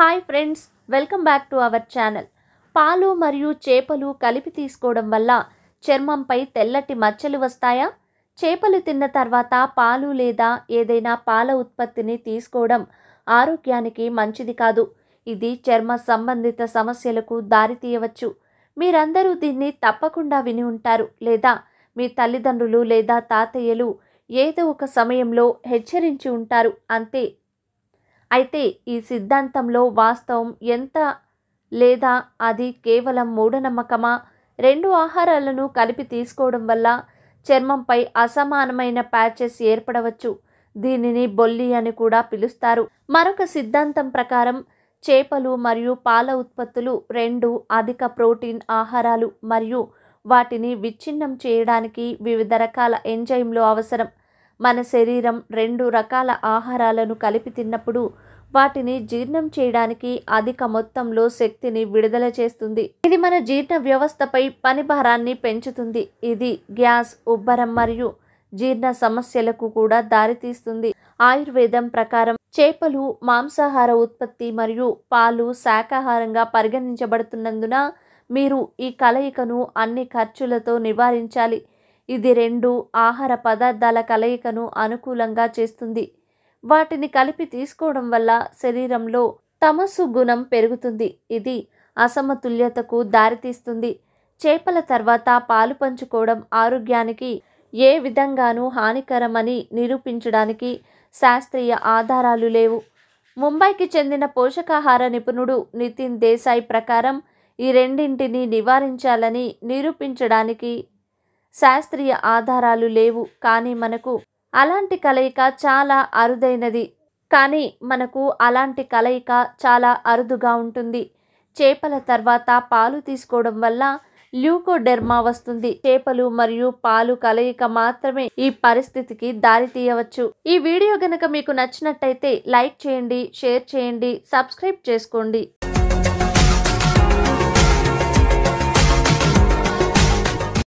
hi friends welcome back to our channel పాలు మరియు చేపలు కలిపి తీసుకోవడం వల్ల చర్మంపై తెల్లటి మచ్చలు వస్తాయా చేపలు తిన్న తర్వాత పాలు లేదా ఏదైనా పాల ఉత్పత్తిని తీసుకోవడం ఆరోగ్యానికి మంచిది కాదు ఇది చర్మ సంబంధిత సమస్యలకు దారితీయవచ్చు మీరందరూ దీన్ని తప్పకుండా విని ఉంటారు లేదా మీ తల్లిదండ్రులు లేదా తాతయ్యలు ఏదో ఒక సమయంలో హెచ్చరించి ఉంటారు అంతే అయితే ఈ సిద్ధాంతంలో వాస్తవం ఎంత లేదా అది కేవలం మూఢనమ్మకమా రెండు ఆహారాలను కలిపి తీసుకోవడం వల్ల చర్మంపై అసమానమైన ప్యాచెస్ ఏర్పడవచ్చు దీనిని బొల్లి అని కూడా పిలుస్తారు మరొక సిద్ధాంతం ప్రకారం చేపలు మరియు పాల ఉత్పత్తులు రెండు అధిక ప్రోటీన్ ఆహారాలు మరియు వాటిని విచ్ఛిన్నం చేయడానికి వివిధ రకాల ఎంజైమ్లు అవసరం మన శరీరం రెండు రకాల ఆహారాలను కలిపి తిన్నప్పుడు వాటిని జీర్ణం చేయడానికి అధిక మొత్తంలో శక్తిని విడుదల చేస్తుంది ఇది మన జీర్ణ వ్యవస్థపై పని భారాన్ని పెంచుతుంది ఇది గ్యాస్ ఉబ్బరం మరియు జీర్ణ సమస్యలకు కూడా దారితీస్తుంది ఆయుర్వేదం ప్రకారం చేపలు మాంసాహార ఉత్పత్తి మరియు పాలు శాకాహారంగా పరిగణించబడుతున్నందున మీరు ఈ కలయికను అన్ని ఖర్చులతో నివారించాలి ఇది రెండు ఆహార పదార్థాల కలయికను అనుకూలంగా చేస్తుంది వాటిని కలిపి తీసుకోవడం వల్ల శరీరంలో తమస్సు గుణం పెరుగుతుంది ఇది అసమతుల్యతకు దారితీస్తుంది చేపల తర్వాత పాలు పంచుకోవడం ఆరోగ్యానికి ఏ విధంగానూ హానికరమని నిరూపించడానికి శాస్త్రీయ ఆధారాలు లేవు ముంబైకి చెందిన పోషకాహార నిపుణుడు నితిన్ దేశాయ్ ప్రకారం ఈ రెండింటిని నివారించాలని నిరూపించడానికి శాస్త్రీయ ఆధారాలు లేవు కానీ మనకు అలాంటి కలయిక చాలా అరుదైనది కానీ మనకు అలాంటి కలయిక చాలా అరుదుగా ఉంటుంది చేపల తర్వాత పాలు తీసుకోవడం వల్ల ల్యూకోడెర్మా వస్తుంది చేపలు మరియు పాలు కలయిక మాత్రమే ఈ పరిస్థితికి దారి తీయవచ్చు ఈ వీడియో గనక మీకు నచ్చినట్టయితే లైక్ చేయండి షేర్ చేయండి సబ్స్క్రైబ్ చేసుకోండి